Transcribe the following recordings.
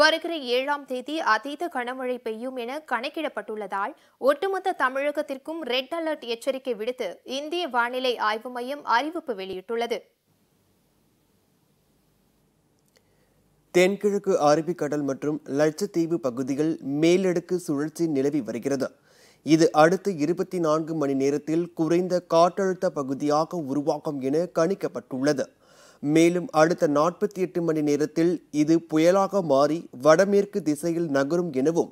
வருகிற ஏழாம் தேதி அதீத கனமழை பெய்யும் என கணக்கிடப்பட்டுள்ளதால் ஒட்டுமொத்த தமிழகத்திற்கும் ரெட் அலர்ட் எச்சரிக்கை விடுத்து இந்திய வானிலை ஆய்வு மையம் அறிவிப்பு வெளியிட்டுள்ளது தென்கிழக்கு அரபிக்கடல் மற்றும் லட்சத்தீவு பகுதிகள் மேலடுக்கு சுழற்சி நிலவி வருகிறது இது அடுத்த இருபத்தி நான்கு மணி நேரத்தில் குறைந்த காற்றழுத்த பகுதியாக உருவாகும் என கணிக்கப்பட்டுள்ளது மேலும் அடுத்த நாற்பத்தி எட்டு மணி நேரத்தில் இது புயலாக மாறி வடமேற்கு திசையில் நகரும் எனவும்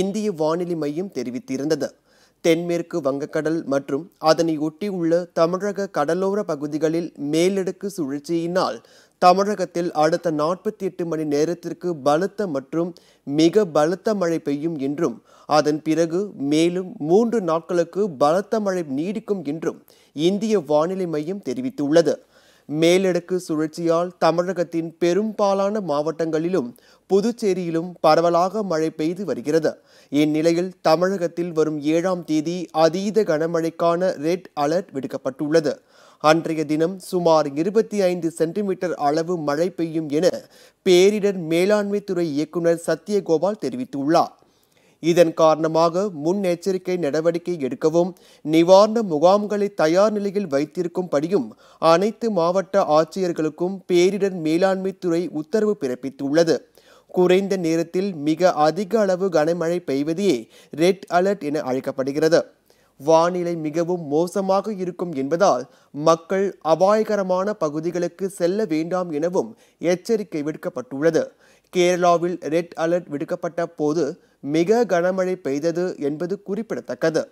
இந்திய வானிலை மையம் தெரிவித்திருந்தது தென்மேற்கு வங்கக்கடல் மற்றும் அதனை ஒட்டியுள்ள தமிழக கடலோர பகுதிகளில் மேலடுக்கு சுழற்சியினால் தமிழகத்தில் அடுத்த நாற்பத்தி எட்டு மணி நேரத்திற்கு பலத்த மற்றும் மிக பலத்த மழை பெய்யும் என்றும் அதன் பிறகு மேலும் மூன்று நாட்களுக்கு பலத்த மழை நீடிக்கும் என்றும் இந்திய வானிலை மையம் தெரிவித்துள்ளது மேலடுக்கு சுழற்சியால் தமிழகத்தின் பெரும்பாலான மாவட்டங்களிலும் புதுச்சேரியிலும் பரவலாக மழை பெய்து வருகிறது இந்நிலையில் தமிழகத்தில் வரும் ஏழாம் தேதி அதீத கனமழைக்கான ரெட் அலர்ட் விடுக்கப்பட்டுள்ளது அன்றைய தினம் சுமார் இருபத்தி ஐந்து சென்டிமீட்டர் அளவு மழை பெய்யும் என பேரிடர் மேலாண்மை துறை இயக்குநர் சத்யகோபால் தெரிவித்துள்ளார் இதன் காரணமாக முன்னெச்சரிக்கை நடவடிக்கை எடுக்கவும் நிவாரண முகாம்களை தயார் நிலையில் வைத்திருக்கும்படியும் அனைத்து மாவட்ட ஆட்சியர்களுக்கும் பேரிடர் மேலாண்மை துறை உத்தரவு பிறப்பித்துள்ளது குறைந்த நேரத்தில் மிக அதிக அளவு கனமழை பெய்வதையே ரெட் அலர்ட் என அழைக்கப்படுகிறது வானிலை மிகவும் மோசமாக இருக்கும் என்பதால் மக்கள் அபாயகரமான பகுதிகளுக்கு செல்ல வேண்டாம் எனவும் எச்சரிக்கை விடுக்கப்பட்டுள்ளது கேரளாவில் ரெட் அலர்ட் விடுக்கப்பட்ட போது மிக கனமழை பெய்தது என்பது குறிப்பிடத்தக்கது